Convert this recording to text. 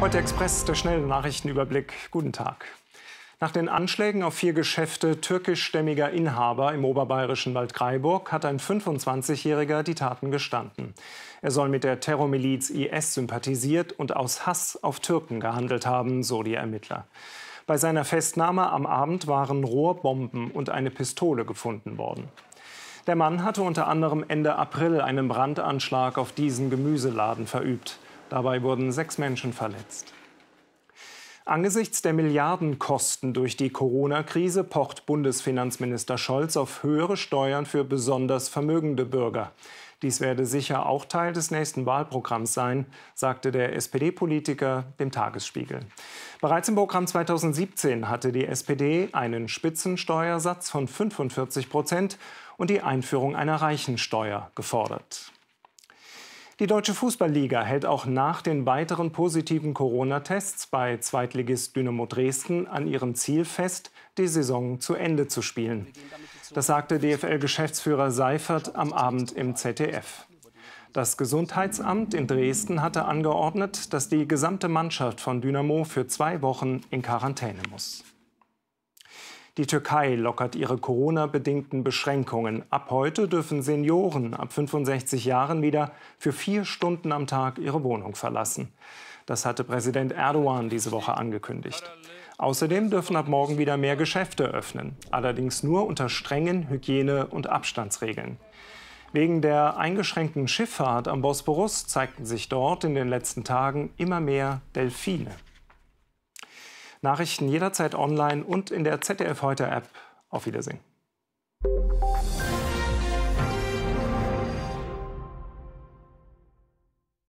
Heute Express, der schnelle Nachrichtenüberblick. Guten Tag. Nach den Anschlägen auf vier Geschäfte türkischstämmiger Inhaber im oberbayerischen Wald Greiburg hat ein 25-Jähriger die Taten gestanden. Er soll mit der Terrormiliz IS sympathisiert und aus Hass auf Türken gehandelt haben, so die Ermittler. Bei seiner Festnahme am Abend waren Rohrbomben und eine Pistole gefunden worden. Der Mann hatte unter anderem Ende April einen Brandanschlag auf diesen Gemüseladen verübt. Dabei wurden sechs Menschen verletzt. Angesichts der Milliardenkosten durch die Corona-Krise pocht Bundesfinanzminister Scholz auf höhere Steuern für besonders vermögende Bürger. Dies werde sicher auch Teil des nächsten Wahlprogramms sein, sagte der SPD-Politiker dem Tagesspiegel. Bereits im Programm 2017 hatte die SPD einen Spitzensteuersatz von 45 Prozent und die Einführung einer Reichensteuer gefordert. Die Deutsche Fußballliga hält auch nach den weiteren positiven Corona-Tests bei Zweitligist Dynamo Dresden an ihrem Ziel fest, die Saison zu Ende zu spielen. Das sagte DFL-Geschäftsführer Seifert am Abend im ZDF. Das Gesundheitsamt in Dresden hatte angeordnet, dass die gesamte Mannschaft von Dynamo für zwei Wochen in Quarantäne muss. Die Türkei lockert ihre Corona-bedingten Beschränkungen. Ab heute dürfen Senioren ab 65 Jahren wieder für vier Stunden am Tag ihre Wohnung verlassen. Das hatte Präsident Erdogan diese Woche angekündigt. Außerdem dürfen ab morgen wieder mehr Geschäfte öffnen, allerdings nur unter strengen Hygiene- und Abstandsregeln. Wegen der eingeschränkten Schifffahrt am Bosporus zeigten sich dort in den letzten Tagen immer mehr Delfine. Nachrichten jederzeit online und in der ZDF heute App. Auf Wiedersehen.